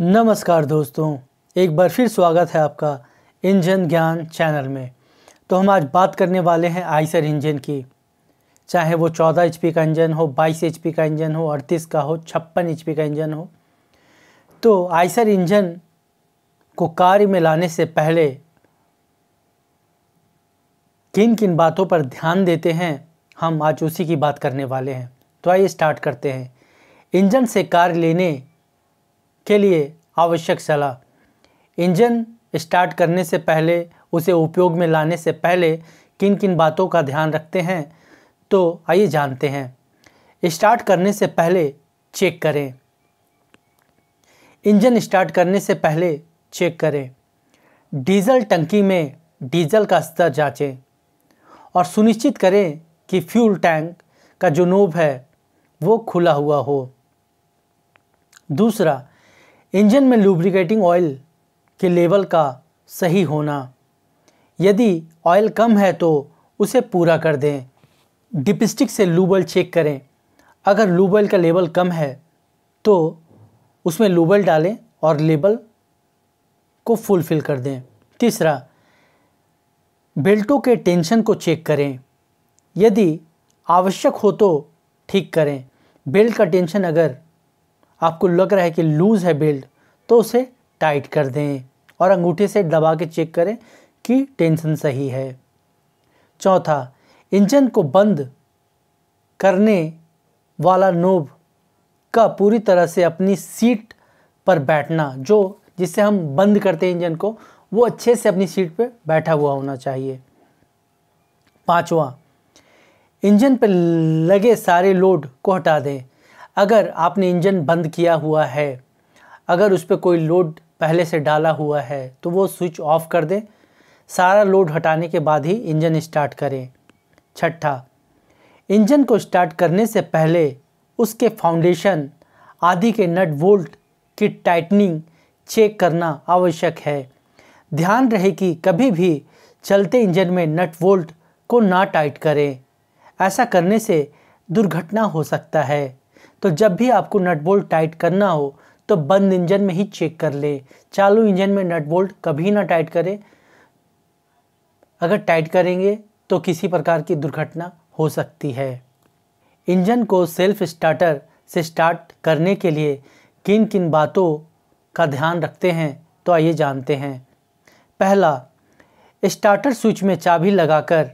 नमस्कार दोस्तों एक बार फिर स्वागत है आपका इंजन ज्ञान चैनल में तो हम आज बात करने वाले हैं आइसर इंजन की चाहे वो चौदह एच का इंजन हो बाईस एच का इंजन हो अड़तीस का हो छप्पन एच का इंजन हो तो आइसर इंजन को कार्य में लाने से पहले किन किन बातों पर ध्यान देते हैं हम आज उसी की बात करने वाले हैं तो आइए स्टार्ट करते हैं इंजन से कार लेने के लिए आवश्यक सलाह इंजन स्टार्ट करने से पहले उसे उपयोग में लाने से पहले किन किन बातों का ध्यान रखते हैं तो आइए जानते हैं स्टार्ट करने से पहले चेक करें इंजन स्टार्ट करने से पहले चेक करें डीजल टंकी में डीजल का स्तर जांचें और सुनिश्चित करें कि फ्यूल टैंक का जो नोब है वो खुला हुआ हो दूसरा इंजन में लुब्रिकेटिंग ऑयल के लेवल का सही होना यदि ऑयल कम है तो उसे पूरा कर दें डिपस्टिक से लूबल चेक करें अगर लूबल का लेवल कम है तो उसमें लूबल डालें और लेबल को फुलफिल कर दें तीसरा बेल्टों के टेंशन को चेक करें यदि आवश्यक हो तो ठीक करें बेल्ट का टेंशन अगर आपको लग रहा है कि लूज़ है बेल्ट तो उसे टाइट कर दें और अंगूठे से दबा के चेक करें कि टेंशन सही है चौथा इंजन को बंद करने वाला नोब का पूरी तरह से अपनी सीट पर बैठना जो जिससे हम बंद करते हैं इंजन को वो अच्छे से अपनी सीट पर बैठा हुआ होना चाहिए पांचवा इंजन पर लगे सारे लोड को हटा दें अगर आपने इंजन बंद किया हुआ है अगर उस पर कोई लोड पहले से डाला हुआ है तो वो स्विच ऑफ कर दें सारा लोड हटाने के बाद ही इंजन स्टार्ट करें छठा इंजन को स्टार्ट करने से पहले उसके फाउंडेशन आदि के नट वोल्ट की टाइटनिंग चेक करना आवश्यक है ध्यान रहे कि कभी भी चलते इंजन में नट वोल्ट को ना टाइट करें ऐसा करने से दुर्घटना हो सकता है तो जब भी आपको नट बोल्ट टाइट करना हो तो बंद इंजन में ही चेक कर ले चालू इंजन में नट बोल्ट कभी ना टाइट करें अगर टाइट करेंगे तो किसी प्रकार की दुर्घटना हो सकती है इंजन को सेल्फ स्टार्टर से स्टार्ट करने के लिए किन किन बातों का ध्यान रखते हैं तो आइए जानते हैं पहला स्टार्टर स्विच में चाबी लगाकर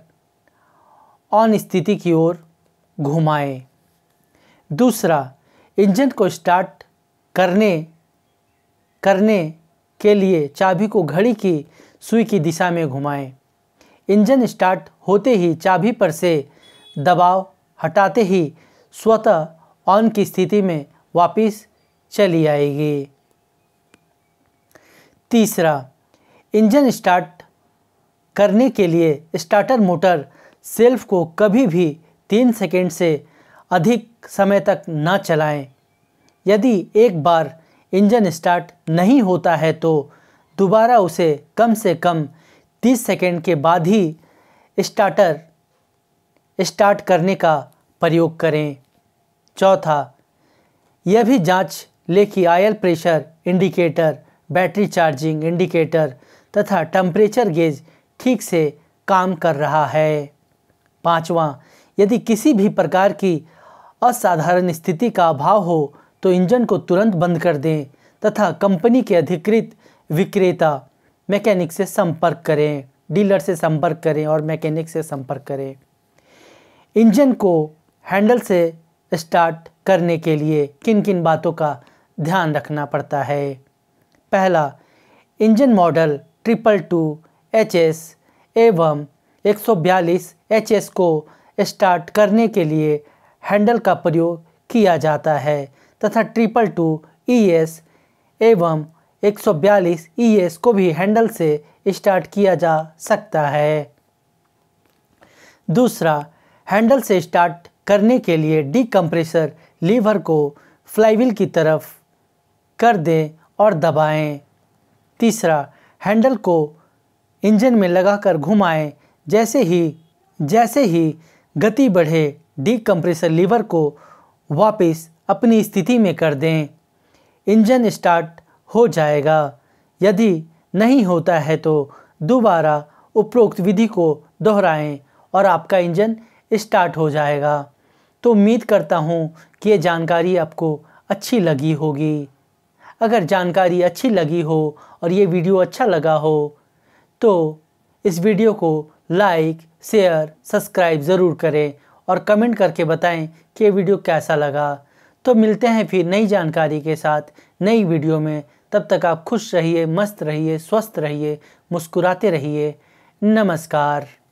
ऑन स्थिति की ओर घुमाएं दूसरा इंजन को स्टार्ट करने करने के लिए चाबी को घड़ी की सुई की दिशा में घुमाएं। इंजन स्टार्ट होते ही चाबी पर से दबाव हटाते ही स्वतः ऑन की स्थिति में वापस चली आएगी तीसरा इंजन स्टार्ट करने के लिए स्टार्टर मोटर सेल्फ को कभी भी तीन सेकेंड से अधिक समय तक ना चलाएं। यदि एक बार इंजन स्टार्ट नहीं होता है तो दोबारा उसे कम से कम 30 सेकेंड के बाद ही स्टार्टर स्टार्ट करने का प्रयोग करें चौथा यह भी जांच ले कि oil pressure indicator battery charging indicator तथा टम्परेचर गेज ठीक से काम कर रहा है पांचवा यदि किसी भी प्रकार की असाधारण स्थिति का अभाव हो तो इंजन को तुरंत बंद कर दें तथा कंपनी के अधिकृत विक्रेता मैकेनिक से संपर्क करें डीलर से संपर्क करें और मैकेनिक से संपर्क करें इंजन को हैंडल से स्टार्ट करने के लिए किन किन बातों का ध्यान रखना पड़ता है पहला engine model triple two H S एवं एक सौ बयालीस एच एस को स्टार्ट करने के लिए हैंडल का प्रयोग किया जाता है तथा triple two E e S एवं एक सौ बयालीस ई e एस को भी हैंडल से स्टार्ट किया जा सकता है दूसरा हैंडल से स्टार्ट करने के लिए डीकम्प्रेसर लीवर को फ्लाईविल की तरफ कर दें और दबाएं। तीसरा हैंडल को इंजन में लगाकर घुमाएं जैसे ही जैसे ही गति बढ़े डी कंप्रेसर लीवर को वापस अपनी स्थिति में कर दें इंजन स्टार्ट हो जाएगा यदि नहीं होता है तो दोबारा उपरोक्त विधि को दोहराएं और आपका इंजन स्टार्ट हो जाएगा तो उम्मीद करता हूँ कि ये जानकारी आपको अच्छी लगी होगी अगर जानकारी अच्छी लगी हो और ये वीडियो अच्छा लगा हो तो इस वीडियो को लाइक शेयर सब्सक्राइब ज़रूर करें और कमेंट करके बताएं कि ये वीडियो कैसा लगा तो मिलते हैं फिर नई जानकारी के साथ नई वीडियो में तब तक आप खुश रहिए मस्त रहिए स्वस्थ रहिए मुस्कुराते रहिए नमस्कार